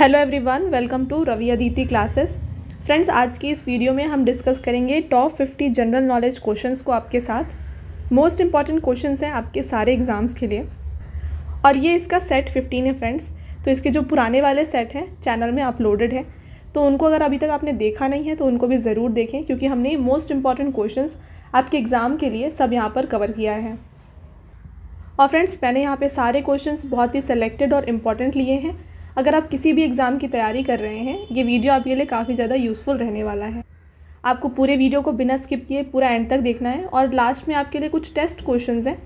Hello everyone welcome to Ravi Aditi classes friends आज की इस वीडियो में हम डिस्कस करेंगे टॉप 50 जनरल नॉलेज क्वेश्चंस को आपके साथ मोस्ट इंपॉर्टेंट क्वेश्चंस हैं आपके सारे एग्ज़ाम्स के लिए और ये इसका सेट 15 है फ्रेंड्स तो इसके जो पुराने वाले सेट हैं चैनल में अपलोडेड है तो उनको अगर अभी तक आपने देखा नहीं है तो उनको भी ज़रूर देखें क्योंकि हमने मोस्ट इंपॉर्टेंट क्वेश्चन आपके एग्ज़ाम के लिए सब यहाँ पर कवर किया है और फ्रेंड्स मैंने यहाँ पे सारे क्वेश्चंस बहुत ही सेलेक्टेड और इम्पॉर्टेंट लिए हैं अगर आप किसी भी एग्ज़ाम की तैयारी कर रहे हैं ये वीडियो आपके लिए काफ़ी ज़्यादा यूज़फुल रहने वाला है आपको पूरे वीडियो को बिना स्किप किए पूरा एंड तक देखना है और लास्ट में आपके लिए कुछ टेस्ट क्वेश्चन हैं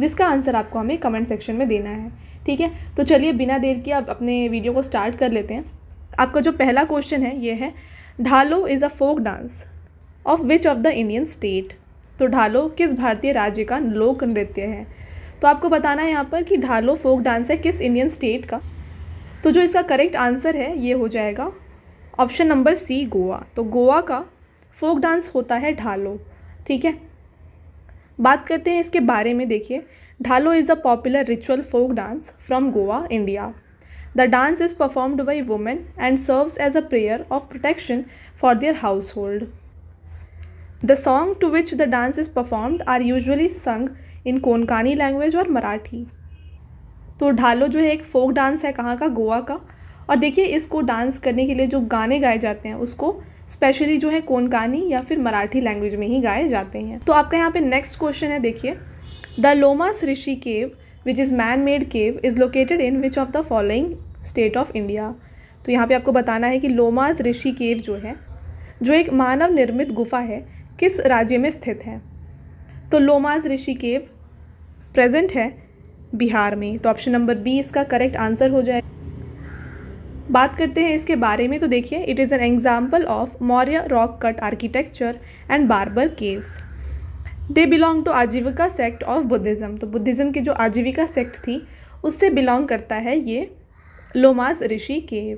जिसका आंसर आपको हमें कमेंट सेक्शन में देना है ठीक है तो चलिए बिना देर के आप अपने वीडियो को स्टार्ट कर लेते हैं आपका जो पहला क्वेश्चन है ये है Dhalo is a folk dance of which of the Indian state तो ढालो किस भारतीय राज्य का लोक नृत्य है तो आपको बताना है यहाँ पर कि ढालो फोक डांस है किस इंडियन स्टेट का तो जो इसका करेक्ट आंसर है ये हो जाएगा ऑप्शन नंबर सी गोवा तो गोवा का फोक डांस होता है ढालो ठीक है बात करते हैं इसके बारे में देखिए Dhalo is a popular ritual folk dance from Goa India the dance is performed by women and serves as a prayer of protection for their household the song to which the dance is performed are usually sung in कोनकानी language और मराठी तो ढालो जो है एक folk dance है कहाँ का गोवा का और देखिए इसको डांस करने के लिए जो गाने गाए जाते हैं उसको स्पेशली जो है कोनकानी या फिर मराठी लैंग्वेज में ही गाए जाते हैं तो आपका यहाँ पे नेक्स्ट क्वेश्चन है देखिए the Lomas Rishi cave which is man made cave is located in which of the following state of India तो यहाँ पे आपको बताना है कि लोमास ऋषि केव जो है जो एक मानव निर्मित गुफा है किस राज्य में स्थित है तो लोमास ऋषि केव प्रेजेंट है बिहार में तो ऑप्शन नंबर बी इसका करेक्ट आंसर हो जाए बात करते हैं इसके बारे में तो देखिए it is an example of Maurya rock cut architecture and Barabar caves they belong to Ajivika sect of Buddhism तो बुद्धिज़्म की जो आजीविका सेक्ट थी उससे बिलोंग करता है ये लोमास ऋषि केव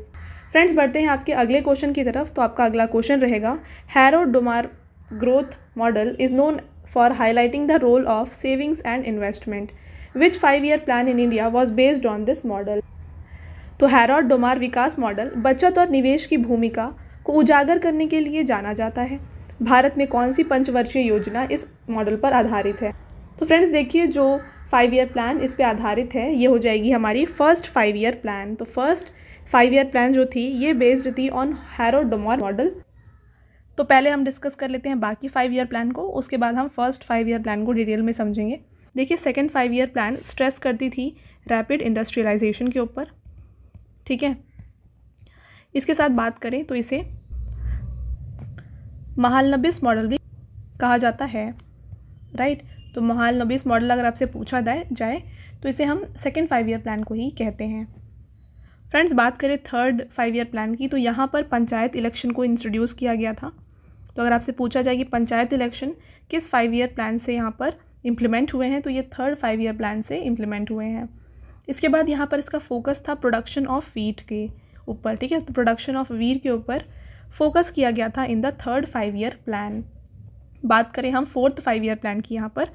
फ्रेंड्स बढ़ते हैं आपके अगले क्वेश्चन की तरफ तो आपका अगला क्वेश्चन रहेगा Harrod Domar growth model is known for highlighting the role of savings and investment which five year plan in India was based on this model तो हैरॉड डोमार विकास मॉडल बचत और निवेश की भूमिका को उजागर करने के लिए जाना जाता है भारत में कौन सी पंचवर्षीय योजना इस मॉडल पर आधारित है तो फ्रेंड्स देखिए जो फाइव ईयर प्लान इस पर आधारित है ये हो जाएगी हमारी फर्स्ट फाइव ईयर प्लान तो फर्स्ट फाइव ईयर प्लान जो थी ये बेस्ड थी ऑन हैरोडोमोर मॉडल तो पहले हम डिस्कस कर लेते हैं बाकी फाइव ईयर प्लान को उसके बाद हम फर्स्ट फाइव ईयर प्लान को डिटेल में समझेंगे देखिए second five year plan stress करती थी रैपिड इंडस्ट्रियलाइजेशन के ऊपर ठीक है इसके साथ बात करें तो इसे महालनबिस मॉडल भी कहा जाता है राइट तो महालनबिस मॉडल अगर आपसे पूछा जाए तो इसे हम सेकेंड फाइव ईयर प्लान को ही कहते हैं फ्रेंड्स बात करें थर्ड फाइव ईयर प्लान की तो यहाँ पर पंचायत इलेक्शन को इंट्रोड्यूस किया गया था तो अगर आपसे पूछा जाए कि पंचायत इलेक्शन किस फाइव ईयर प्लान से यहाँ पर इम्प्लीमेंट हुए हैं तो ये थर्ड फाइव ईयर प्लान से इम्प्लीमेंट हुए हैं इसके बाद यहाँ पर इसका फोकस था प्रोडक्शन ऑफ वीट के ऊपर ठीक है तो प्रोडक्शन ऑफ वीर के ऊपर फोकस किया गया था in the third five year plan बात करें हम फोर्थ फाइव ईयर प्लान की यहाँ पर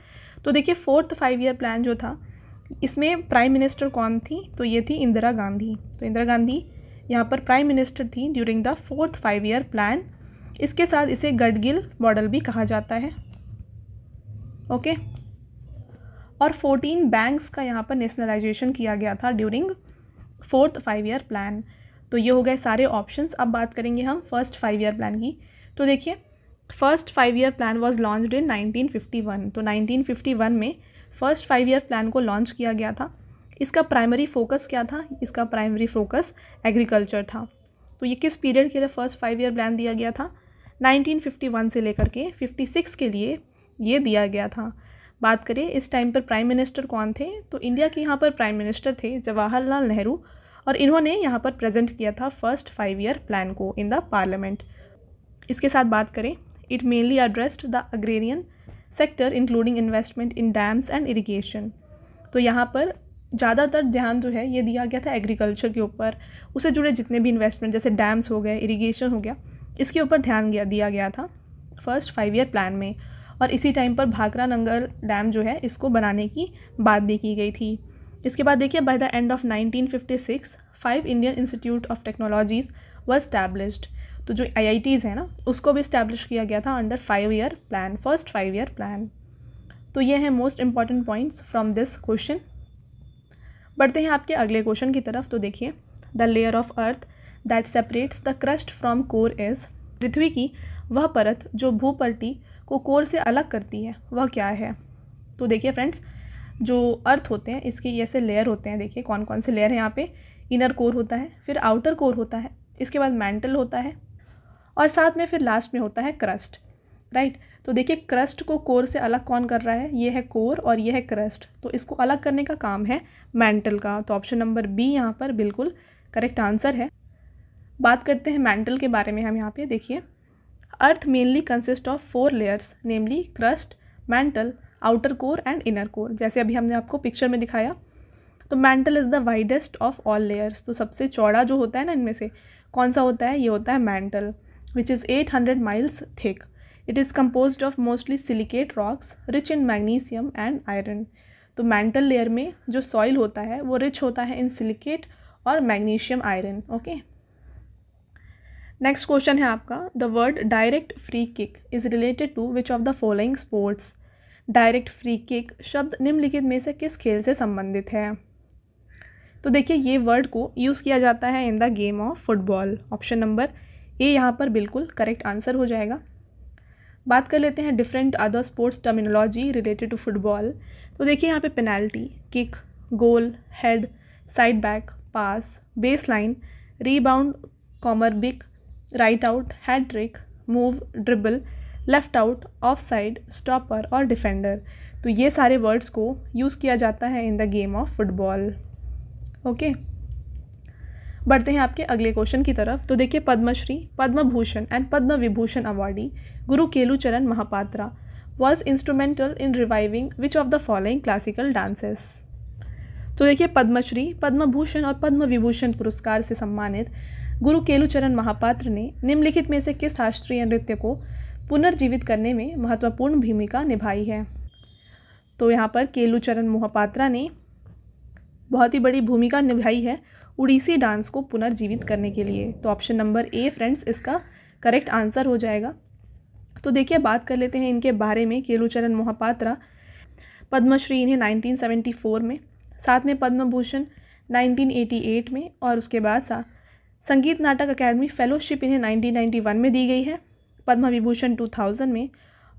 तो देखिए फोर्थ फाइव ईयर प्लान जो था इसमें प्राइम मिनिस्टर कौन थी तो ये थी इंदिरा गांधी तो इंदिरा गांधी यहाँ पर प्राइम मिनिस्टर थी during the fourth five year plan इसके साथ इसे गडगिल मॉडल भी कहा जाता है ओके और 14 बैंक्स का यहाँ पर नेशनलाइजेशन किया गया था during fourth five year plan तो ये हो गए सारे ऑप्शंस अब बात करेंगे हम फर्स्ट फाइव ईयर प्लान की तो देखिए first five year plan was launched in 1951 तो 1951 में फर्स्ट फाइव ईयर प्लान को लॉन्च किया गया था इसका प्राइमरी फोकस क्या था इसका प्राइमरी फोकस एग्रीकल्चर था तो ये किस पीरियड के लिए फर्स्ट फाइव ईयर प्लान दिया गया था 1951 से लेकर के 56 के लिए ये दिया गया था बात करें इस टाइम पर प्राइम मिनिस्टर कौन थे तो इंडिया के यहाँ पर प्राइम मिनिस्टर थे जवाहरलाल नेहरू और इन्होंने यहाँ पर प्रेजेंट किया था फर्स्ट फाइव ईयर प्लान को इन द पार्लियामेंट इसके साथ बात करें it mainly addressed the agrarian sector including investment in dams and irrigation तो यहाँ पर ज़्यादातर ध्यान जो है ये दिया गया था एग्रीकल्चर के ऊपर उससे जुड़े जितने भी इन्वेस्टमेंट जैसे डैम्स हो गए इरीगेशन हो गया इसके ऊपर ध्यान दिया गया था फर्स्ट फाइव ईयर प्लान में और इसी टाइम पर भाकरा नंगल डैम जो है इसको बनाने की बात भी की गई थी इसके बाद देखिए by the end of 1956 five Indian institute of technologies were established तो जो आई हैं ना उसको भी इस्टेब्लिश किया गया था under five year plan first five year plan तो ये हैं most important points from this question बढ़ते हैं आपके अगले क्वेश्चन की तरफ तो देखिए the layer of earth that separates the crust from core is पृथ्वी की वह परत जो भूपर्टी को कोर से अलग करती है वह क्या है तो देखिए फ्रेंड्स जो अर्थ होते हैं इसके ऐसे लेयर होते हैं देखिए कौन कौन से लेयर हैं यहाँ पे इनर कोर होता है फिर आउटर कोर होता है इसके बाद मैंटल होता है और साथ में फिर लास्ट में होता है क्रस्ट राइट तो देखिए क्रस्ट को कोर से अलग कौन कर रहा है ये है कोर और ये है क्रस्ट तो इसको अलग करने का काम है मैंटल का तो ऑप्शन नंबर बी यहाँ पर बिल्कुल करेक्ट आंसर है बात करते हैं मैंटल के बारे में हम यहाँ पे देखिए earth mainly consist of four layers namely crust mantle outer core and inner core जैसे अभी हमने आपको पिक्चर में दिखाया तो mantle is the widest of all layers तो सबसे चौड़ा जो होता है ना इनमें से कौन सा होता है ये होता है mantle which is eight hundred miles thick it is compose of mostly silicate rocks rich in magnesium and iron तो मैंटल लेयर में जो सॉइल होता है वो रिच होता है इन सिलिकेट और magnesium iron okay next question है आपका the word direct free kick is related to which of the following sports direct free kick शब्द निम्नलिखित में से किस खेल से संबंधित है तो देखिए ये वर्ड को यूज़ किया जाता है in the game of football option number A यहाँ पर बिल्कुल करेक्ट आंसर हो जाएगा बात कर लेते हैं different other sports terminology related to football तो देखिए यहाँ पे penalty kick goal head side back pass base line rebound कॉमरबिक right out hat trick move dribble left out off side stopper और डिफेंडर तो ये सारे वर्ड्स को यूज़ किया जाता है in the game of football okay बढ़ते हैं आपके अगले क्वेश्चन की तरफ तो देखिए पद्मश्री पद्म भूषण एंड पद्म विभूषण अवार्डी गुरु केलूचरण Mohapatra was instrumental in reviving which of the following classical dances तो देखिए पद्मश्री पद्म भूषण और पद्म विभूषण पुरस्कार से सम्मानित गुरु केलुचरण महापात्र ने निम्नलिखित में से किस शास्त्रीय नृत्य को पुनर्जीवित करने में महत्वपूर्ण भूमिका निभाई है तो यहाँ पर केलुचरण महापात्रा ने बहुत ही बड़ी भूमिका निभाई है उड़ीसी डांस को पुनर्जीवित करने के लिए तो ऑप्शन नंबर ए फ्रेंड्स इसका करेक्ट आंसर हो जाएगा तो देखिए बात कर लेते हैं इनके बारे में केलुचरण महापात्रा पद्मश्री इन्हें 1974 में साथ में पद्म भूषण 1988 में और उसके बाद साथ संगीत नाटक अकेडमी फेलोशिप इन्हें 1991 में दी गई है पद्म विभूषण 2000 में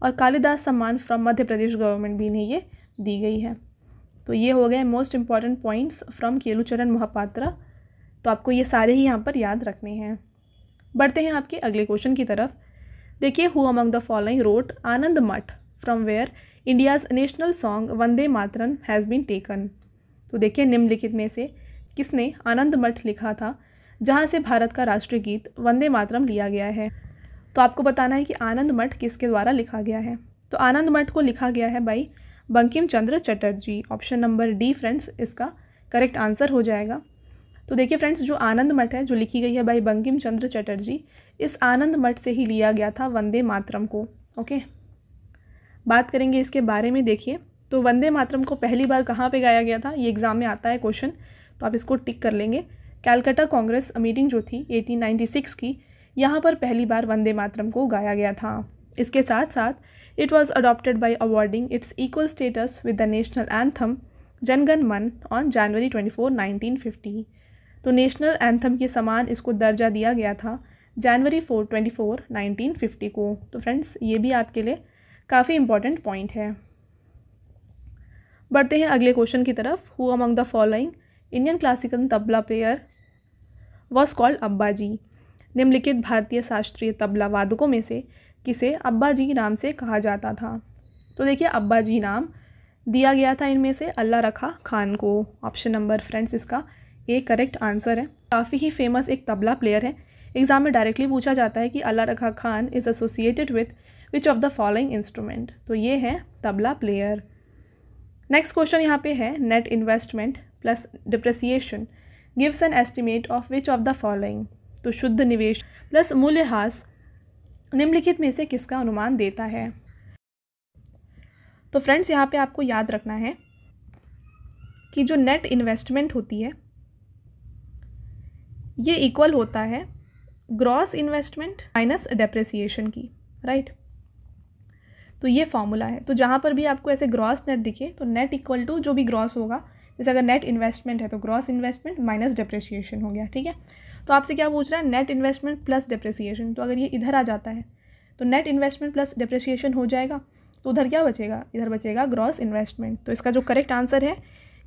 और कालिदास सम्मान फ्रॉम मध्य प्रदेश गवर्नमेंट भी इन्हें ये दी गई है तो ये हो गए most important points from Kelucharan Mohapatra तो आपको ये सारे ही यहाँ पर याद रखने हैं बढ़ते हैं आपके अगले क्वेश्चन की तरफ देखिए who among the following wrote Anand Math from where India's national song Vande Mataram has been taken तो देखिए निम्नलिखित में से किसने आनंद मठ लिखा था जहाँ से भारत का राष्ट्रीय गीत वंदे मातरम लिया गया है तो आपको बताना है कि आनंद मठ किसके द्वारा लिखा गया है तो आनंद मठ को लिखा गया है by Bankim Chandra Chatterjee option number D friends इसका करेक्ट आंसर हो जाएगा तो देखिए फ्रेंड्स जो आनंद मठ है जो लिखी गई है बाई बंकिम चंद्र चटर्जी इस आनंद मठ से ही लिया गया था वंदे मातरम को ओके बात करेंगे इसके बारे में देखिए तो वंदे मातरम को पहली बार कहाँ पे गाया गया था ये एग्ज़ाम में आता है क्वेश्चन तो आप इसको टिक कर लेंगे कैलकाटा कांग्रेस मीटिंग जो थी 1896 की यहाँ पर पहली बार वंदे मातरम को गाया गया था इसके साथ साथ it was adopted by awarding its equal status with the national anthem Janagana Mana on जनवरी 24, 1950 तो नेशनल एंथम के समान इसको दर्जा दिया गया था January four twenty four nineteen fifty को तो फ्रेंड्स ये भी आपके लिए काफ़ी इंपॉर्टेंट पॉइंट है बढ़ते हैं अगले क्वेश्चन की तरफ who among the following Indian classical tabla player was called Abbaji निम्नलिखित भारतीय शास्त्रीय तबला वादकों में से किसे अब्बाजी नाम से कहा जाता था तो देखिए अब्बाजी नाम दिया गया था इनमें से अल्लाह रखा खान को ऑप्शन नंबर फ्रेंड्स इसका ये करेक्ट आंसर है काफ़ी ही फेमस एक तबला प्लेयर है एग्ज़ाम में डायरेक्टली पूछा जाता है कि Allah Rakha Khan is associated with which of the following instrument तो ये है तबला प्लेयर नेक्स्ट क्वेश्चन यहाँ पे है net investment plus depreciation gives an estimate of which of the following तो शुद्ध निवेश प्लस मूल्यह्रास निम्नलिखित में से किसका अनुमान देता है तो फ्रेंड्स यहाँ पे आपको याद रखना है कि जो नेट इन्वेस्टमेंट होती है ये इक्वल होता है ग्रॉस इन्वेस्टमेंट माइनस डेप्रिसिएशन की राइट right? तो ये फॉर्मूला है तो जहाँ पर भी आपको ऐसे ग्रॉस नेट दिखे तो नेट इक्वल टू जो भी ग्रॉस होगा जैसे अगर नेट इन्वेस्टमेंट है तो ग्रॉस इन्वेस्टमेंट माइनस डिप्रेसिएशन हो गया ठीक है तो आपसे क्या पूछ रहा है नेट इन्वेस्टमेंट प्लस डिप्रेसिएशन तो अगर ये इधर आ जाता है तो नेट इन्वेस्टमेंट प्लस डिप्रेसिएशन हो जाएगा तो उधर क्या बचेगा इधर बचेगा ग्रॉस इन्वेस्टमेंट तो इसका जो करेक्ट आंसर है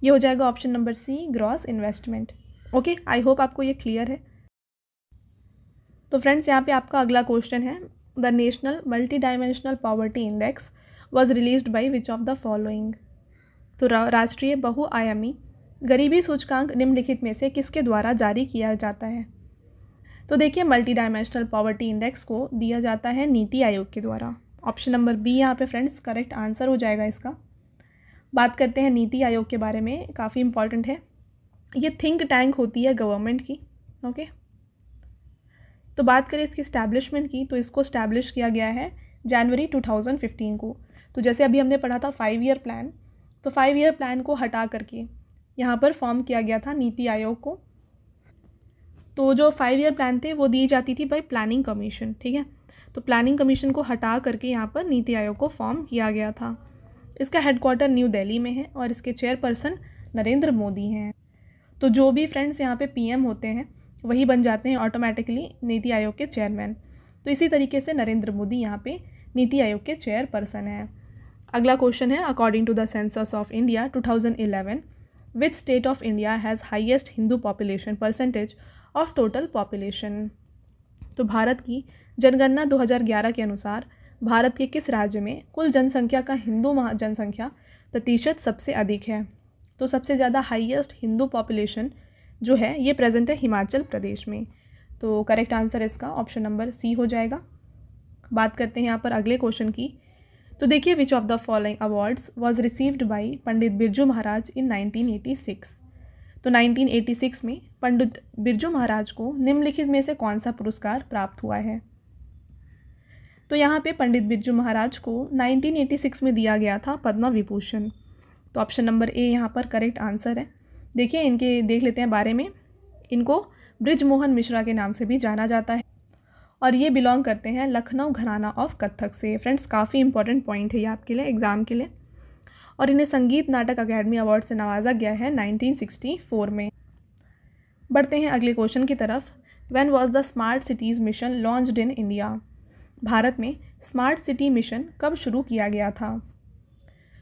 ये हो जाएगा option number C gross investment okay I hope आपको ये क्लियर है तो फ्रेंड्स यहाँ पे आपका अगला क्वेश्चन है the national multi dimensional poverty index was release by which of the following तो राष्ट्रीय बहुआयामी गरीबी सूचकांक निम्नलिखित में से किसके द्वारा जारी किया जाता है तो देखिए मल्टी डायमेंशनल पॉवर्टी इंडेक्स को दिया जाता है नीति आयोग के द्वारा ऑप्शन नंबर बी यहाँ पे फ्रेंड्स करेक्ट आंसर हो जाएगा इसका बात करते हैं नीति आयोग के बारे में काफ़ी इंपॉर्टेंट है ये थिंक टैंक होती है गवर्नमेंट की ओके तो बात करें इसकी स्टैब्लिशमेंट की तो इसको स्टैब्लिश किया गया है जनवरी 2015 को तो जैसे अभी हमने पढ़ा था फाइव ईयर प्लान तो फाइव ईयर प्लान को हटा करके यहाँ पर फॉर्म किया गया था नीति आयोग को तो जो फाइव ईयर प्लान थे वो दी जाती थी बाई प्लानिंग कमीशन ठीक है तो प्लानिंग कमीशन को हटा करके यहाँ पर नीति आयोग को फॉर्म किया गया था इसका हेडक्वार्टर न्यू दिल्ली में है और इसके चेयरपर्सन नरेंद्र मोदी हैं तो जो भी फ्रेंड्स यहाँ पे पीएम होते हैं वही बन जाते हैं ऑटोमेटिकली नीति आयोग के चेयरमैन तो इसी तरीके से नरेंद्र मोदी यहाँ पे नीति आयोग के चेयरपर्सन हैं अगला क्वेश्चन है according to the census of India 2011 which state of India has highest Hindu population percentage of total population तो भारत की जनगणना 2011 के अनुसार भारत के किस राज्य में कुल जनसंख्या का हिंदू महा जनसंख्या प्रतिशत सबसे अधिक है तो सबसे ज़्यादा हाईएस्ट हिंदू पॉपुलेशन जो है ये प्रेजेंट है हिमाचल प्रदेश में तो करेक्ट आंसर इसका ऑप्शन नंबर सी हो जाएगा बात करते हैं यहाँ पर अगले क्वेश्चन की तो देखिए which of the following awards was received by Pandit Birju Maharaj in 1986 तो 1986 में पंडित बिरजू महाराज को निम्नलिखित में से कौन सा पुरस्कार प्राप्त हुआ है तो यहाँ पे पंडित बिरजू महाराज को 1986 में दिया गया था पद्म विभूषण तो ऑप्शन नंबर ए यहाँ पर करेक्ट आंसर है देखिए इनके देख लेते हैं बारे में इनको ब्रिज मोहन मिश्रा के नाम से भी जाना जाता है और ये बिलोंग करते हैं लखनऊ घराना ऑफ कथक से फ्रेंड्स काफ़ी इंपॉर्टेंट पॉइंट है ये आपके लिए एग्ज़ाम के लिए और इन्हें संगीत नाटक अकेडमी अवार्ड से नवाजा गया है 1964 में बढ़ते हैं अगले क्वेश्चन की तरफ when was the smart cities mission launch in India Bharat में स्मार्ट सिटी मिशन कब शुरू किया गया था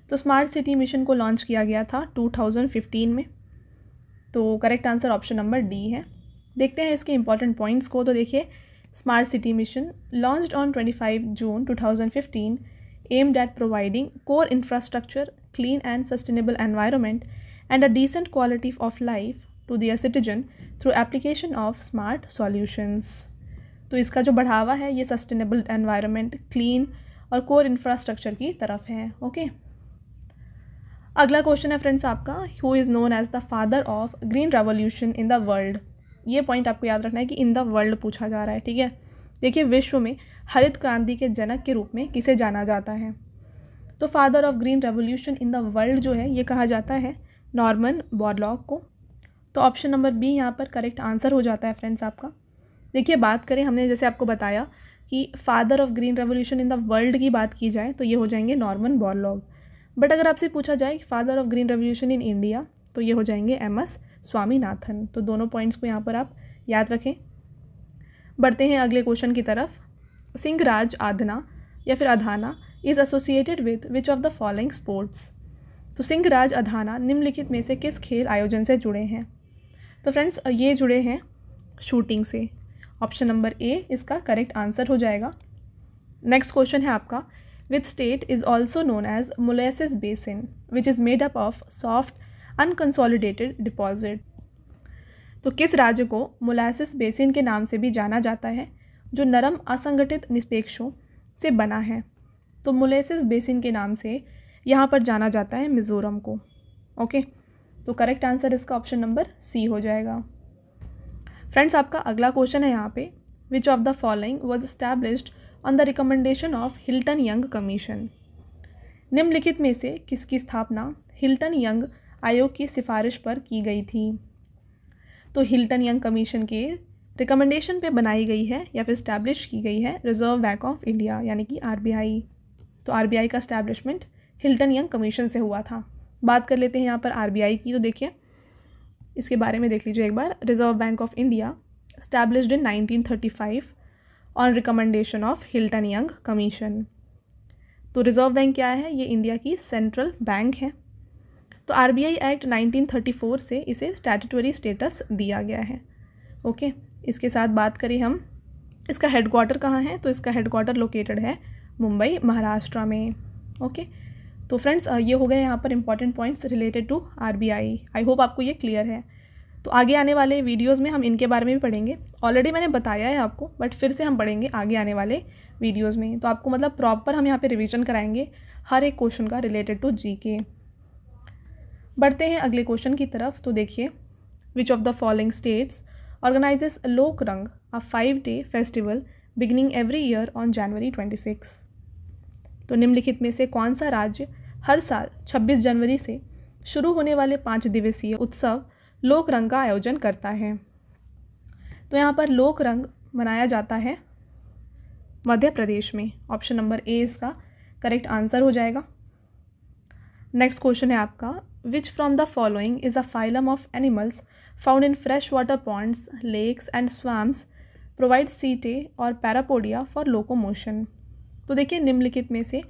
तो स्मार्ट सिटी मिशन को लॉन्च किया गया था 2015 में तो correct answer option number D है देखते हैं इसके इंपॉर्टेंट पॉइंट्स को तो देखिए Smart City Mission, launched on 25 June 2015, aimed at providing core infrastructure, clean and sustainable environment, and a decent quality of life to their citizen through application of smart solutions. तो इसका जो बढ़ावा है ये sustainable environment clean और core infrastructure की तरफ है ओके okay? अगला क्वेश्चन है फ्रेंड्स आपका who is known as the father of green revolution in the world ये पॉइंट आपको याद रखना है कि इन द वर्ल्ड पूछा जा रहा है ठीक है देखिए विश्व में हरित क्रांति के जनक के रूप में किसे जाना जाता है तो father of green revolution in the world जो है ये कहा जाता है नॉर्मन बॉरलॉग को तो ऑप्शन नंबर बी यहाँ पर करेक्ट आंसर हो जाता है फ्रेंड्स आपका देखिए बात करें हमने जैसे आपको बताया कि father of green revolution in the world की बात की जाए तो ये हो जाएंगे नॉर्मन बॉर्लॉग बट अगर आपसे पूछा जाए कि father of green revolution in India तो ये हो जाएंगे एम एस स्वामीनाथन तो दोनों पॉइंट्स को यहाँ पर आप याद रखें बढ़ते हैं अगले क्वेश्चन की तरफ सिंहराज आधना या फिर Adhana is associated with which of the following sports तो सिंहराज अधाना निम्नलिखित में से किस खेल आयोजन से जुड़े हैं तो फ्रेंड्स ये जुड़े हैं शूटिंग से ऑप्शन नंबर ए इसका करेक्ट आंसर हो जाएगा नेक्स्ट क्वेश्चन है आपका with state is also known as molasses basin which is made up of soft unconsolidated deposit तो किस राज्य को मोलासिस बेसिन के नाम से भी जाना जाता है जो नरम असंगठित निष्पेक्षों से बना है तो मोलेसिस बेसिन के नाम से यहाँ पर जाना जाता है मिज़ोरम को ओके तो करेक्ट आंसर इसका ऑप्शन नंबर सी हो जाएगा फ्रेंड्स आपका अगला क्वेश्चन है यहाँ पे which of the following was established on the recommendation of Hilton Young commission निम्नलिखित में से किसकी स्थापना हिल्टन यंग आयोग की सिफारिश पर की गई थी तो हिल्टन यंग कमीशन के रिकमेंडेशन पे बनाई गई है या फिर स्टैब्लिश की गई है रिजर्व बैंक ऑफ इंडिया यानी कि आर तो आर का स्टैब्लिशमेंट हिल्टन यंग कमीशन से हुआ था बात कर लेते हैं यहाँ पर आर की तो देखिए इसके बारे में देख लीजिए एक बार reserve bank of India establish in 1935 on recommendation of Hilton Young commission तो रिज़र्व बैंक क्या है ये इंडिया की सेंट्रल बैंक है तो आई एक्ट 1934 से इसे स्टैटूटरी स्टेटस दिया गया है ओके इसके साथ बात करें हम इसका हेडक्वार्टर कहाँ है तो इसका हेडक्वार्टर लोकेटेड है मुंबई महाराष्ट्र में ओके तो फ्रेंड्स ये हो गए यहाँ पर important points related to B I hope आपको ये क्लियर है तो आगे आने वाले वीडियोज़ में हम इनके बारे में भी पढ़ेंगे ऑलरेडी मैंने बताया है आपको बट फिर से हम पढ़ेंगे आगे आने वाले वीडियोज़ में तो आपको मतलब प्रॉपर हम यहाँ पे रिवीजन कराएंगे हर एक क्वेश्चन का रिलेटेड टू जीके बढ़ते हैं अगले क्वेश्चन की तरफ तो देखिए which of the following states organizes Lok Rang a five day festival beginning every year on January twenty six तो निम्नलिखित में से कौन सा राज्य हर साल छब्बीस जनवरी से शुरू होने वाले पाँच दिवसीय उत्सव लोक रंग का आयोजन करता है तो यहाँ पर लोक रंग मनाया जाता है मध्य प्रदेश में ऑप्शन नंबर ए इसका करेक्ट आंसर हो जाएगा नेक्स्ट क्वेश्चन है आपका which from the following is a phylum of animals found in fresh water ponds lakes and swamps provide setae और पैरापोडिया फॉर लोकोमोशन तो देखिए निम्नलिखित में से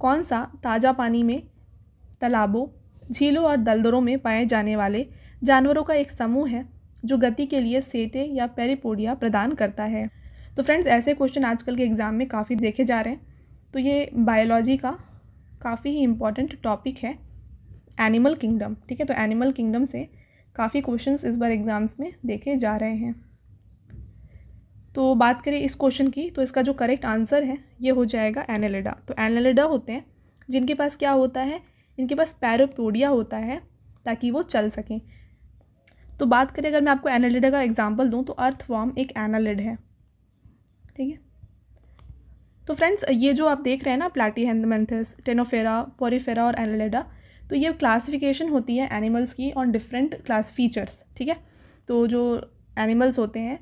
कौन सा ताज़ा पानी में तालाबों झीलों और दलदरों में पाए जाने वाले जानवरों का एक समूह है जो गति के लिए सेटे या पेरीपोडिया प्रदान करता है तो फ्रेंड्स ऐसे क्वेश्चन आजकल के एग्ज़ाम में काफ़ी देखे जा रहे हैं तो ये बायोलॉजी का काफ़ी ही इम्पॉर्टेंट टॉपिक है एनिमल किंगडम ठीक है तो एनिमल किंगडम से काफ़ी क्वेश्चंस इस बार एग्ज़ाम्स में देखे जा रहे हैं तो बात करें इस क्वेश्चन की तो इसका जो करेक्ट आंसर है ये हो जाएगा एनेलिडा तो एनालिडा होते हैं जिनके पास क्या होता है इनके पास पैरोपोडिया होता है ताकि वो चल सकें तो बात करें अगर मैं आपको एनालिडा का एग्जाम्पल दूँ तो अर्थ फॉर्म एक एनालिड है ठीक है तो फ्रेंड्स ये जो आप देख रहे हैं ना प्लाटी हैंडमेंथिस टेनोफेरा पोरीफेरा और एनलेडा तो ये क्लासिफिकेशन होती है एनिमल्स की ऑन डिफरेंट क्लास फीचर्स ठीक है तो जो एनिमल्स होते हैं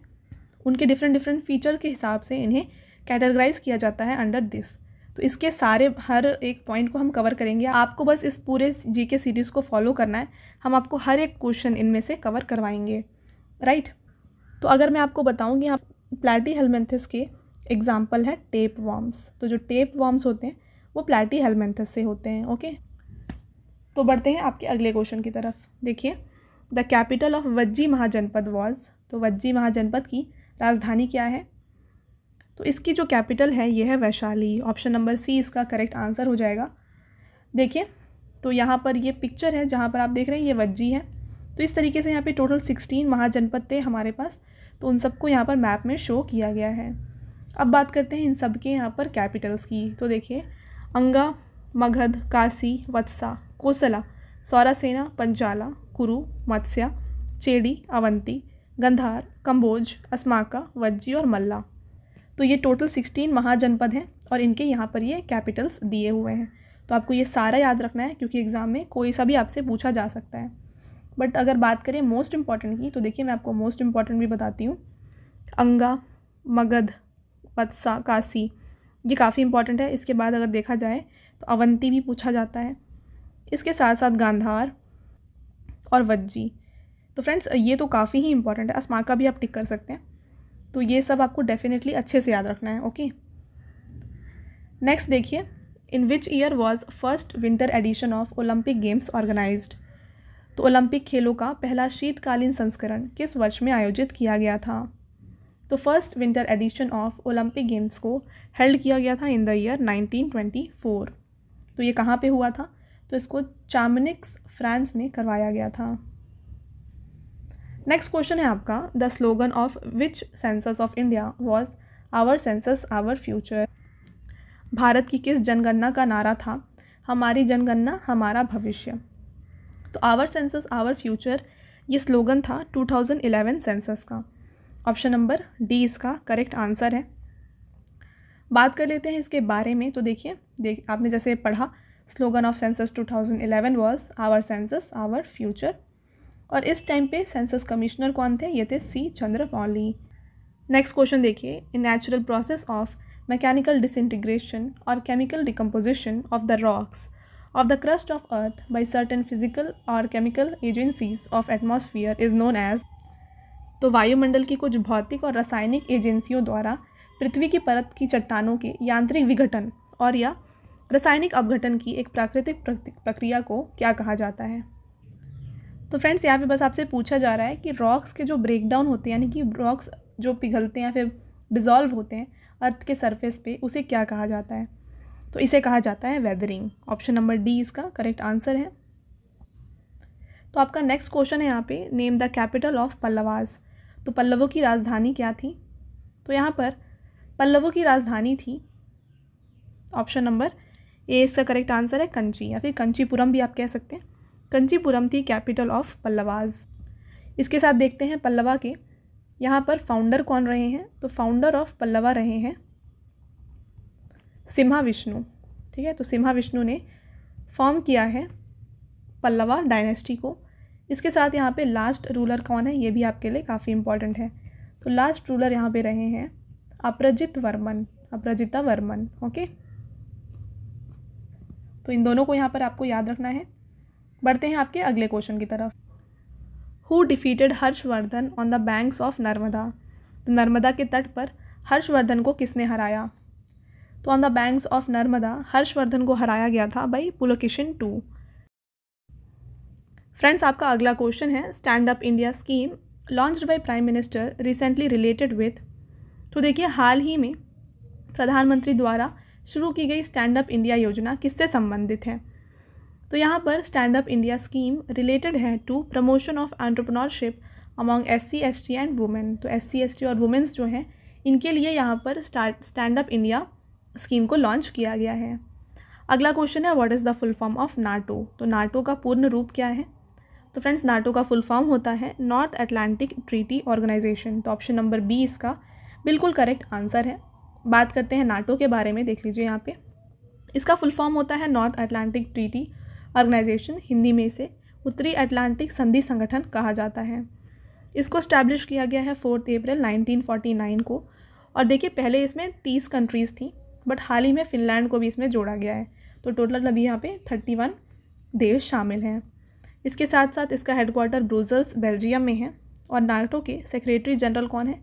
उनके डिफरेंट डिफरेंट फीचर्स के हिसाब से इन्हें कैटेगराइज किया जाता है अंडर दिस तो इसके सारे हर एक पॉइंट को हम कवर करेंगे आपको बस इस पूरे जी के सीरीज़ को फॉलो करना है हम आपको हर एक क्वेश्चन इनमें से कवर करवाएंगे राइट तो अगर मैं आपको बताऊँगी आप प्लाटी हेलमेंथिस के एग्ज़ाम्पल है टेप वॉम्स तो जो टेप वॉम्स होते हैं वो प्लैटी हेलमेंथस से होते हैं ओके तो बढ़ते हैं आपके अगले क्वेश्चन की तरफ देखिए the capital of Vajji mahajanapada was तो वज्जी महाजनपद की राजधानी क्या है तो इसकी जो कैपिटल है ये है वैशाली ऑप्शन नंबर सी इसका करेक्ट आंसर हो जाएगा देखिए तो यहाँ पर ये पिक्चर है जहाँ पर आप देख रहे हैं ये वज्जी है तो इस तरीके से यहाँ पे टोटल सिक्सटीन महाजनपद थे हमारे पास तो उन सबको यहाँ पर मैप में शो किया गया है अब बात करते हैं इन सब के यहाँ पर कैपिटल्स की तो देखिए अंगा मगध काशी वत्सा कोसला सौरासेना पंचाला कुरु मत्स्या चेड़ी अवंती गंधार कंबोज अस्माका वज्जी और मल्ला तो ये टोटल सिक्सटीन महाजनपद हैं और इनके यहाँ पर ये कैपिटल्स दिए हुए हैं तो आपको ये सारा याद रखना है क्योंकि एग्ज़ाम में कोई सा भी आपसे पूछा जा सकता है बट अगर बात करें मोस्ट इम्पॉर्टेंट की तो देखिए मैं आपको मोस्ट इम्पॉर्टेंट भी बताती हूँ अंगा मगध मत्सा काशी ये काफ़ी इंपॉर्टेंट है इसके बाद अगर देखा जाए तो अवंती भी पूछा जाता है इसके साथ साथ गांधार और वज्जी तो फ्रेंड्स ये तो काफ़ी ही इंपॉर्टेंट है अस्मा का भी आप टिक कर सकते हैं तो ये सब आपको डेफिनेटली अच्छे से याद रखना है ओके नेक्स्ट देखिए in which year was first winter edition of Olympic games organized तो ओलंपिक खेलों का पहला शीतकालीन संस्करण किस वर्ष में आयोजित किया गया था तो first winter edition of Olympic games को हेल्ड किया गया था इन द ईयर 1924 तो ये कहाँ पे हुआ था तो इसको चामनिक्स फ्रांस में करवाया गया था नेक्स्ट क्वेश्चन है आपका the slogan of which census of India was our census our future Bharat की किस जनगणना का नारा था हमारी जनगणना हमारा भविष्य तो आवर सेंसस आवर फ्यूचर ये स्लोगन था 2011 सेंसस का ऑप्शन नंबर डी इसका करेक्ट आंसर है बात कर लेते हैं इसके बारे में तो देखिए देख आपने जैसे पढ़ा slogan of census 2011 was our census our future और इस टाइम पे सेंसस कमिश्नर कौन थे ये थे सी चंद्रमौली नेक्स्ट क्वेश्चन देखिए in natural process of mechanical disintegration और chemical decomposition of the rocks of the crust of earth by certain physical और chemical agencies of atmosphere is known as तो वायुमंडल की कुछ भौतिक और रासायनिक एजेंसियों द्वारा पृथ्वी की परत की चट्टानों के यांत्रिक विघटन और या रासायनिक अपघटन की एक प्राकृतिक प्रक्रिया को क्या कहा जाता है तो फ्रेंड्स यहाँ पे बस आपसे पूछा जा रहा है कि रॉक्स के जो ब्रेकडाउन होते हैं यानी कि रॉक्स जो पिघलते हैं या फिर डिजॉल्व होते हैं अर्थ के सरफेस पे उसे क्या कहा जाता है तो इसे कहा जाता है वेदरिंग ऑप्शन नंबर डी इसका करेक्ट आंसर है तो आपका नेक्स्ट क्वेश्चन है यहाँ पे name the capital of Pallavas तो पल्लवों की राजधानी क्या थी तो यहाँ पर पल्लवों की राजधानी थी ऑप्शन नंबर ए इसका करेक्ट आंसर है कंची या फिर कंचीपुरम भी आप कह सकते हैं कंचीपुरम थी कैपिटल ऑफ पल्लवाज इसके साथ देखते हैं पल्लवा के यहाँ पर फाउंडर कौन रहे हैं तो फाउंडर ऑफ पल्लवा रहे हैं सिम्हा विष्णु ठीक है तो सिम्हा विष्णु ने फॉर्म किया है पल्लवा डायनेस्टी को इसके साथ यहाँ पे लास्ट रूलर कौन है ये भी आपके लिए काफ़ी इंपॉर्टेंट है तो लास्ट रूलर यहाँ पे रहे हैं अपरजित वर्मन अप्रजिता वर्मन ओके तो इन दोनों को यहाँ पर आपको याद रखना है बढ़ते हैं आपके अगले क्वेश्चन की तरफ who defeated Harshavardhana on the banks of Narmada तो नर्मदा के तट पर हर्षवर्धन को किसने हराया तो on the banks of Narmada Harshavardhana को हराया गया था बाई पुलोकेशन टू फ्रेंड्स आपका अगला क्वेश्चन है stand up India scheme launch by prime minister recently related with तो देखिए हाल ही में प्रधानमंत्री द्वारा शुरू की गई स्टैंड अप इंडिया योजना किससे संबंधित है तो यहाँ पर stand up India scheme related है to promotion of entrepreneurship among S C S T and women तो एस सी एस टी और वुमेन्स जो हैं इनके लिए यहाँ पर स्टैंड अप इंडिया स्कीम को लॉन्च किया गया है अगला क्वेश्चन है what is the full form of NATO तो नाटो का पूर्ण रूप क्या है तो फ्रेंड्स नाटो का फुल फॉर्म होता है नॉर्थ अटलांटिक ट्रीटी ऑर्गेनाइजेशन तो ऑप्शन नंबर बी इसका बिल्कुल करेक्ट आंसर है बात करते हैं नाटो के बारे में देख लीजिए यहाँ पे इसका फुल फॉर्म होता है north Atlantic treaty organization Hindi में इसे उत्तरी अटलांटिक संधि संगठन कहा जाता है इसको स्टैब्लिश किया गया है फोर्थ अप्रैल 1949 को और देखिए पहले इसमें तीस कंट्रीज़ थी बट हाल ही में फिनलैंड को भी इसमें जोड़ा गया है तो टोटल अभी मतलब यहाँ पे 31 देश शामिल हैं इसके साथ साथ इसका हेडक्वार्टर ब्रूजल्स बेल्जियम में है और नाटो के सेक्रेटरी जनरल कौन है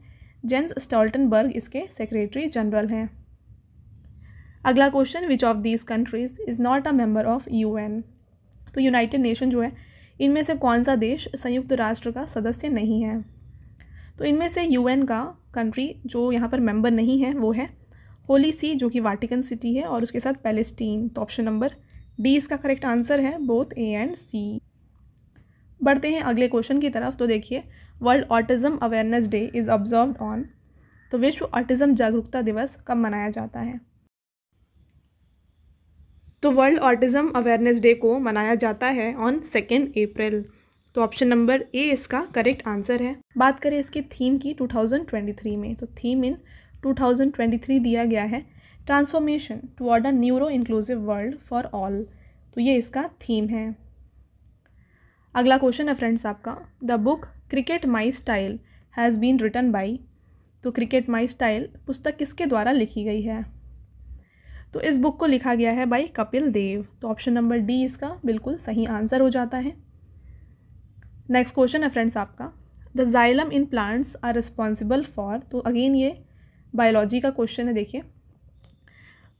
जेंस स्टॉल्टनबर्ग इसके सेक्रेटरी जनरल हैं अगला question which of these countries is not a member of U तो यूनाइटेड नेशन जो है इनमें से कौन सा देश संयुक्त राष्ट्र का सदस्य नहीं है तो इनमें से यू का कंट्री जो यहाँ पर मेंबर नहीं है वो है होली सी जो कि वाटिकन सिटी है और उसके साथ पैलेस्टीन तो ऑप्शन नंबर डी इसका करेक्ट आंसर है बोथ ए एंड सी बढ़ते हैं अगले क्वेश्चन की तरफ तो देखिए world autism awareness day is observe on तो विश्व ऑटिज़म जागरूकता दिवस कब मनाया जाता है तो वर्ल्ड ऑटिज़म अवेयरनेस डे को मनाया जाता है ऑन सेकेंड अप्रैल तो ऑप्शन नंबर ए इसका करेक्ट आंसर है बात करें इसके थीम की 2023 में तो थीम इन 2023 दिया गया है transformation toward a neuro inclusive world for all तो ये इसका थीम है अगला क्वेश्चन है फ्रेंड्स आपका the book cricket my style has been written by तो क्रिकेट माई स्टाइल पुस्तक किसके द्वारा लिखी गई है तो इस बुक को लिखा गया है बाई कपिल देव तो ऑप्शन नंबर डी इसका बिल्कुल सही आंसर हो जाता है नेक्स्ट क्वेश्चन है फ्रेंड्स आपका the xylem in plants are responsible for तो अगेन ये बायोलॉजी का क्वेश्चन है देखिए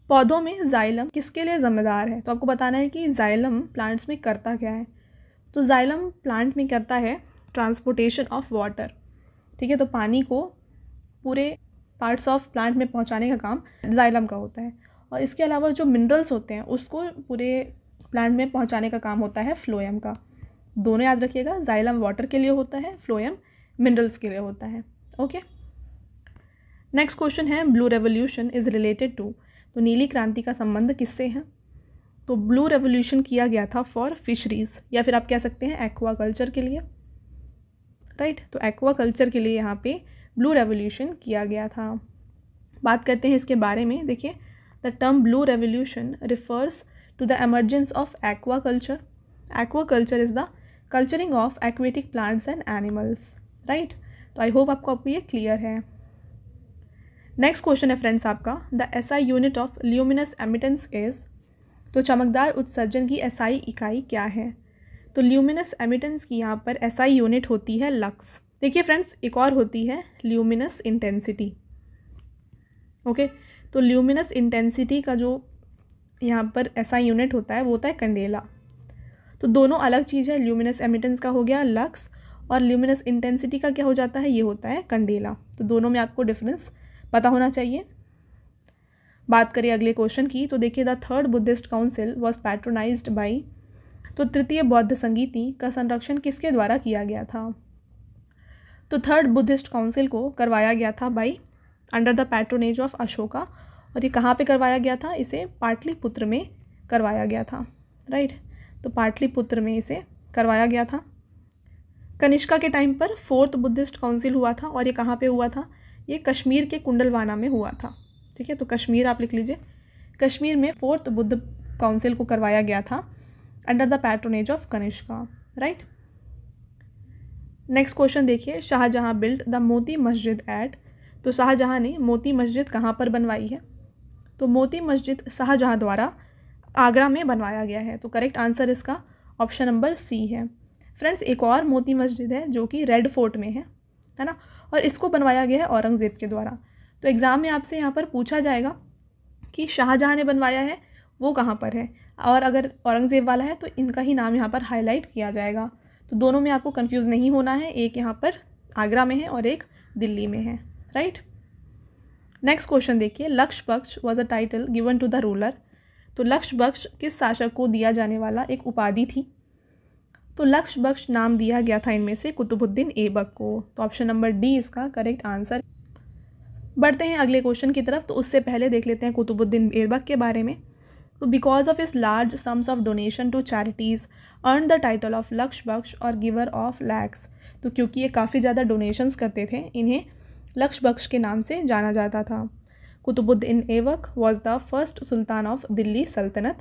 पौधों में जाइलम किसके लिए ज़िम्मेदार है तो आपको बताना है कि जाइलम प्लांट्स में करता क्या है तो जाइलम प्लांट में करता है ट्रांसपोर्टेशन ऑफ वाटर ठीक है तो पानी को पूरे पार्ट्स ऑफ प्लांट में पहुंचाने का काम जाइलम का होता है और इसके अलावा जो मिनरल्स होते हैं उसको पूरे प्लांट में पहुंचाने का काम होता है फ्लोएम का दोनों याद रखिएगा जाइलम वाटर के लिए होता है फ्लोएम मिनरल्स के लिए होता है ओके नेक्स्ट क्वेश्चन है blue revolution is related to तो नीली क्रांति का संबंध किससे है तो ब्लू रेवोल्यूशन किया गया था फॉर फिशरीज़ या फिर आप कह सकते हैं एक्वा कल्चर के लिए राइट right? तो एक्वा कल्चर के लिए यहाँ पे ब्लू रेवोल्यूशन किया गया था बात करते हैं इसके बारे में देखिए the term blue revolution refers to the emergence of aquaculture aquaculture is the culturing of aquatic plants and animals right तो आई होप आपको आपको ये क्लियर है नेक्स्ट क्वेश्चन है फ्रेंड्स आपका the SI unit of luminous emittance is तो चमकदार उत्सर्जन की एसआई इकाई क्या है तो ल्यूमिनस एमिटेंस की यहाँ पर एसआई यूनिट होती है लक्स देखिए फ्रेंड्स एक और होती है ल्यूमिनस इंटेंसिटी ओके तो ल्यूमिनस इंटेंसिटी का जो यहाँ पर एसआई यूनिट होता है वो होता है कंडेला तो दोनों अलग चीज़ है ल्यूमिनस एमिटेंस का हो गया लक्स और ल्यूमिनस इंटेंसिटी का क्या हो जाता है ये होता है कंडेला तो दोनों में आपको डिफरेंस पता होना चाहिए बात करें अगले क्वेश्चन की तो देखिए the third Buddhist council was patronize by तो तृतीय बौद्ध संगीति का संरक्षण किसके द्वारा किया गया था तो थर्ड बुद्धिस्ट काउंसिल को करवाया गया था by under the patronage of Ashoka और ये कहाँ पे करवाया गया था इसे पाटलिपुत्र में करवाया गया था राइट तो पाटलिपुत्र में इसे करवाया गया था कनिष्का के टाइम पर फोर्थ बुद्धिस्ट काउंसिल हुआ था और ये कहाँ पे हुआ था ये कश्मीर के कुंडलवाना में हुआ था ठीक है तो कश्मीर आप लिख लीजिए कश्मीर में फोर्थ बुद्ध काउंसिल को करवाया गया था under the patronage of Kanishka right next question देखिए शाहजहाँ बिल्ट द मोती मस्जिद एट तो शाहजहाँ ने मोती मस्जिद कहाँ पर बनवाई है तो मोती मस्जिद शाहजहाँ द्वारा आगरा में बनवाया गया है तो करेक्ट आंसर इसका ऑप्शन नंबर सी है फ्रेंड्स एक और मोती मस्जिद है जो कि रेड फोर्ट में है है ना और इसको बनवाया गया है औरंगज़ेब के द्वारा तो एग्ज़ाम में आपसे यहाँ पर पूछा जाएगा कि शाहजहाँ ने बनवाया है वो कहाँ पर है और अगर औरंगज़ेब वाला है तो इनका ही नाम यहाँ पर हाईलाइट किया जाएगा तो दोनों में आपको कन्फ्यूज़ नहीं होना है एक यहाँ पर आगरा में है और एक दिल्ली में है राइट नेक्स्ट क्वेश्चन देखिए Lakh Baksh was a title given to the ruler तो लक्ष्य बख्श किस शासक को दिया जाने वाला एक उपाधि थी तो लक्ष्य बख्श नाम दिया गया था इनमें से कुतुबुद्दीन एबक को तो ऑप्शन नंबर डी इसका करेक्ट आंसर बढ़ते हैं अगले क्वेश्चन की तरफ तो उससे पहले देख लेते हैं कुतुबुद्दीन एरबक के बारे में तो because of his large sums of donation to charities earn the title of Lakh Baksh और गिवर ऑफ लैक्स तो क्योंकि ये काफ़ी ज़्यादा डोनेशंस करते थे इन्हें लक्ष बख्श के नाम से जाना जाता था Qutubuddin Aibak was the first sultan of Delhi sultanate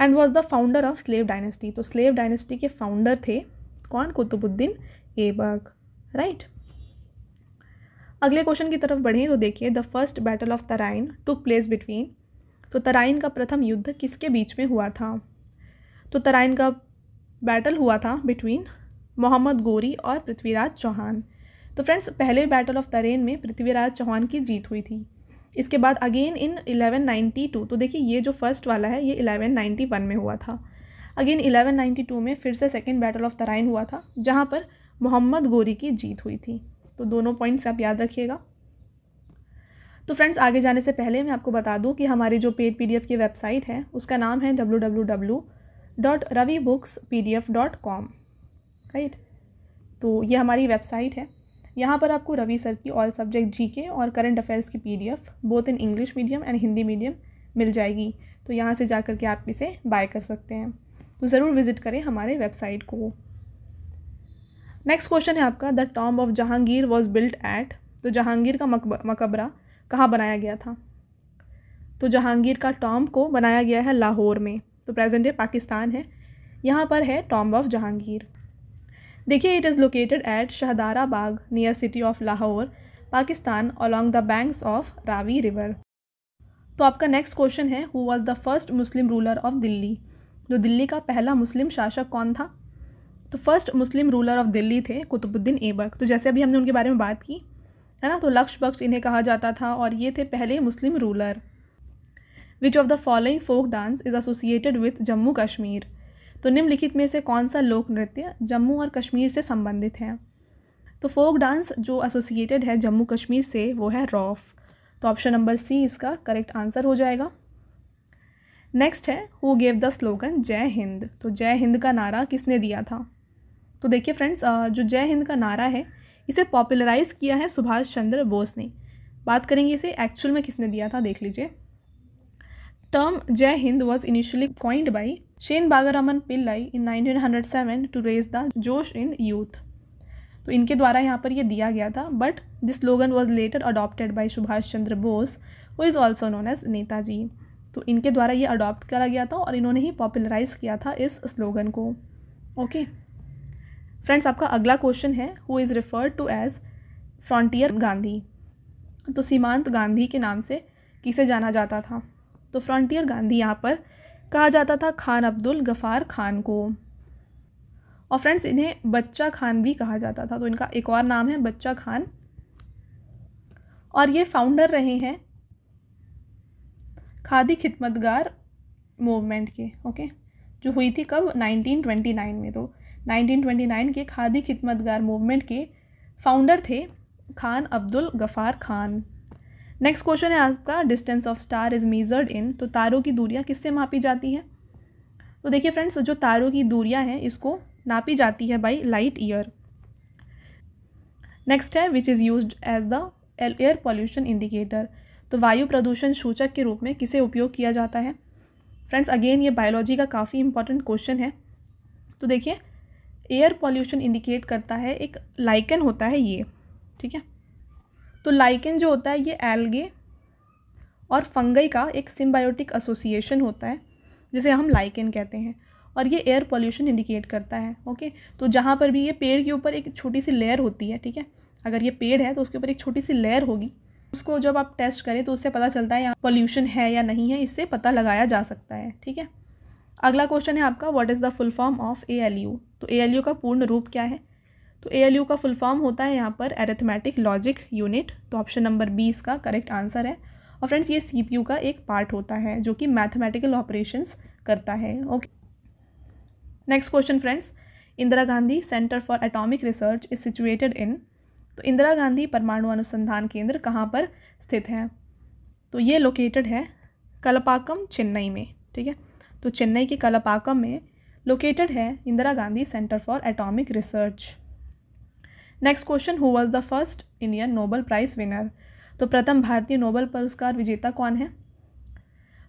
and was the founder of slave dynasty तो स्लेव डायनेस्टी के फाउंडर थे कौन कुतुबुद्दीन ऐबक राइट अगले क्वेश्चन की तरफ बढ़ें तो देखिए the first battle of Tarain took place between तो तराइन का प्रथम युद्ध किसके बीच में हुआ था तो तराइन का बैटल हुआ था बिटवीन मोहम्मद गोरी और पृथ्वीराज चौहान तो फ्रेंड्स पहले बैटल ऑफ तरेन में पृथ्वीराज चौहान की जीत हुई थी इसके बाद अगेन इन 1192 तो देखिए ये जो फर्स्ट वाला है ये 1191 में हुआ था अगेन 1192 में फिर से सेकेंड बैटल ऑफ तराइन हुआ था जहाँ पर मोहम्मद गोरी की जीत हुई थी तो दोनों पॉइंट्स आप याद रखिएगा तो फ्रेंड्स आगे जाने से पहले मैं आपको बता दूं कि हमारी जो पेड पी की वेबसाइट है उसका नाम है W W W dot Ravi books P D F dot com right तो ये हमारी वेबसाइट है यहाँ पर आपको रवि सर की ऑल सब्जेक्ट जी के और करंट अफेयर्स की P D F both in English medium and Hindi medium मिल जाएगी तो यहाँ से जा कर के आप इसे बाय कर सकते हैं तो ज़रूर विज़िट करें हमारे वेबसाइट को नेक्स्ट क्वेश्चन है आपका the tomb of Jahangir was built at तो जहांगीर का मकबरा कहाँ बनाया गया था तो जहांगीर का टॉम्ब को बनाया गया है लाहौर में तो प्रेजेंट है पाकिस्तान है यहाँ पर है टॉम्ब ऑफ जहांगीर देखिए it is located at Shahdara Bagh near city of Lahore Pakistan along the banks of Ravi river तो आपका नेक्स्ट क्वेश्चन है who was the first Muslim ruler of Delhi जो दिल्ली का पहला मुस्लिम शासक कौन था तो first Muslim ruler of Delhi थे कुतुबुद्दीन ऐबक तो जैसे अभी हमने उनके बारे में बात की है ना तो लक्ष्य बख्श इन्हें कहा जाता था और ये थे पहले Muslim ruler which of the following folk dance is associated with Jammu Kashmir तो निम्नलिखित में से कौन सा लोक नृत्य जम्मू और कश्मीर से संबंधित है तो फोक डांस जो एसोसिएटेड है जम्मू कश्मीर से वो है रॉफ तो ऑप्शन नंबर सी इसका करेक्ट आंसर हो जाएगा नेक्स्ट है हु गेव द स्लोगन जय हिंद तो जय हिंद का नारा किसने दिया था तो देखिए फ्रेंड्स जो जय हिंद का नारा है इसे पॉपुलराइज़ किया है सुभाष चंद्र बोस ने बात करेंगे इसे एक्चुअल में किसने दिया था देख लीजिए वॉज़ इनिशियली Hind बाई शेन बागर by Pillai in nineteen hundred 1907 to raise the जोश इन यूथ तो इनके द्वारा यहाँ पर यह दिया गया था but this slogan was later adopted by Subhash Chandra Bose वो is also known as Netaji तो इनके द्वारा ये अडॉप्ट करा गया था और इन्होंने ही पॉपुलराइज़ किया था इस स्लोगन को ओके okay? फ्रेंड्स आपका अगला क्वेश्चन है who is referred to as frontier Gandhi तो सीमांत गांधी के नाम से किसे जाना जाता था तो फ्रंटियर गांधी यहाँ पर कहा जाता था खान अब्दुल गफ़ार खान को और फ्रेंड्स इन्हें बच्चा खान भी कहा जाता था तो इनका एक और नाम है बच्चा खान और ये फाउंडर रहे हैं खादी खिदमतगार मूवमेंट के ओके जो हुई थी कब 1929 में तो 1929 के खादी खिदमतगार मूवमेंट के फाउंडर थे खान अब्दुल गफ़ार खान नेक्स्ट क्वेश्चन है आपका distance of star is measured in तो तारों की दूरियां किससे मापी जाती हैं तो देखिए फ्रेंड्स जो तारों की दूरियां हैं इसको नापी जाती है बाई लाइट ईयर नेक्स्ट है which is use as the air pollution indicator तो वायु प्रदूषण सूचक के रूप में किसे उपयोग किया जाता है फ्रेंड्स अगेन ये बायोलॉजी का काफ़ी इंपॉर्टेंट क्वेश्चन है तो देखिए एयर पॉल्यूशन इंडिकेट करता है एक लाइकन होता है ये ठीक है तो लाइकन जो होता है ये एल्गे और फंगई का एक सिम्बायोटिक एसोसिएशन होता है जिसे हम लाइकन कहते हैं और ये एयर पॉल्यूशन इंडिकेट करता है ओके तो जहाँ पर भी ये पेड़ के ऊपर एक छोटी सी लेयर होती है ठीक है अगर ये पेड़ है तो उसके ऊपर एक छोटी सी लेयर होगी उसको जब आप टेस्ट करें तो उससे पता चलता है यहाँ पॉल्यूशन है या नहीं है इससे पता लगाया जा सकता है ठीक है अगला क्वेश्चन है आपका what is the full form of A L U तो ए एल यू का पूर्ण रूप क्या है तो ए एल यू का फुल फॉर्म होता है यहाँ पर एरेथमेटिक लॉजिक यूनिट तो ऑप्शन नंबर बी इसका करेक्ट आंसर है और फ्रेंड्स ये सी पी यू का एक पार्ट होता है जो कि मैथमेटिकल ऑपरेशन करता है okay next question friends Indira Gandhi centre for atomic research is situated in तो इंदिरा गांधी परमाणु अनुसंधान केंद्र कहाँ पर स्थित है तो ये लोकेटेड है कलपाकम चेन्नई में ठीक है तो चेन्नई के कलापाकम में लोकेटेड है Indira Gandhi centre for atomic research next question who was the first Indian Nobel prize winner तो प्रथम भारतीय नोबल पुरस्कार विजेता कौन है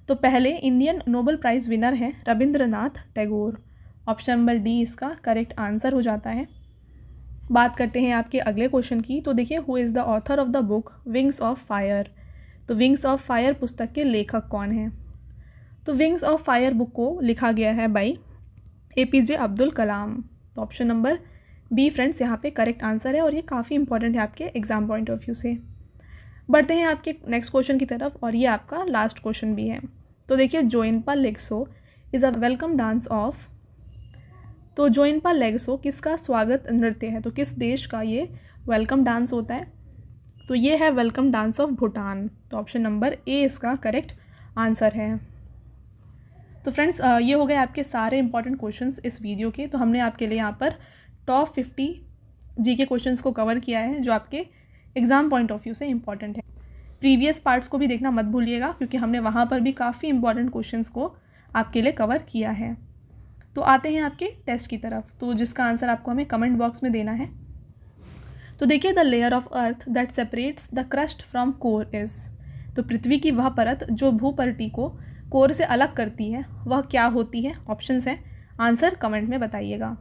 तो पहले इंडियन नोबल प्राइज़ विनर हैं Rabindranath Tagore option number D इसका करेक्ट आंसर हो जाता है बात करते हैं आपके अगले क्वेश्चन की तो देखिए who is the author of the book wings of fire तो विंग्स ऑफ फायर पुस्तक के लेखक कौन हैं तो विंग्स ऑफ फायर बुक को लिखा गया है by A P J Abdul Kalam तो ऑप्शन नंबर बी फ्रेंड्स यहाँ पे करेक्ट आंसर है और ये काफ़ी इंपॉर्टेंट है आपके एग्ज़ाम पॉइंट ऑफ व्यू से बढ़ते हैं आपके नेक्स्ट क्वेश्चन की तरफ और ये आपका लास्ट क्वेश्चन भी है तो देखिए जोइनपा लेग्सो is a welcome dance of तो जोइनपा लेग्सो किसका स्वागत नृत्य है तो किस देश का ये वेलकम डांस होता है तो ये है वेलकम डांस ऑफ भूटान तो ऑप्शन नंबर ए इसका करेक्ट आंसर है तो फ्रेंड्स ये हो गए आपके सारे इंपॉर्टेंट क्वेश्चंस इस वीडियो के तो हमने आपके लिए यहाँ पर टॉप फिफ्टी जी के क्वेश्चन को कवर किया है जो आपके एग्ज़ाम पॉइंट ऑफ व्यू से इंपॉर्टेंट है प्रीवियस पार्ट्स को भी देखना मत भूलिएगा क्योंकि हमने वहाँ पर भी काफ़ी इंपॉर्टेंट क्वेश्चंस को आपके लिए कवर किया है तो आते हैं आपके टेस्ट की तरफ तो जिसका आंसर आपको हमें कमेंट बॉक्स में देना है तो देखिए the layer of earth that separates the crust from core is तो पृथ्वी की वह परत जो भूपर्टी को कोर से अलग करती है वह क्या होती है ऑप्शंस हैं आंसर कमेंट में बताइएगा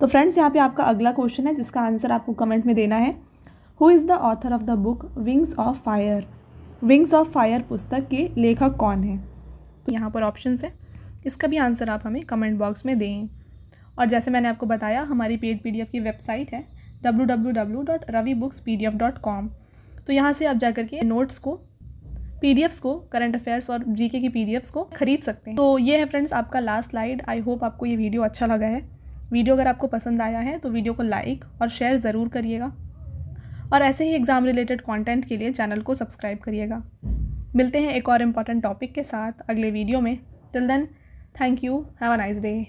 तो फ्रेंड्स यहाँ पे आपका अगला क्वेश्चन है जिसका आंसर आपको कमेंट में देना है who is the author of the book wings of fire wings of fire पुस्तक के लेखक कौन है तो यहाँ पर ऑप्शन है इसका भी आंसर आप हमें कमेंट बॉक्स में दें और जैसे मैंने आपको बताया हमारी पेड पी की वेबसाइट है W W W dot Ravi books P D F dot com तो यहाँ से आप जा के नोट्स को पी को करंट अफेयर्स और जीके की पी को खरीद सकते हैं तो ये है फ्रेंड्स आपका लास्ट स्लाइड आई होप आपको ये वीडियो अच्छा लगा है वीडियो अगर आपको पसंद आया है तो वीडियो को लाइक और शेयर ज़रूर करिएगा और ऐसे ही एग्ज़ाम रिलेटेड कंटेंट के लिए चैनल को सब्सक्राइब करिएगा मिलते हैं एक और इम्पॉर्टेंट टॉपिक के साथ अगले वीडियो में till then thank you have a nice day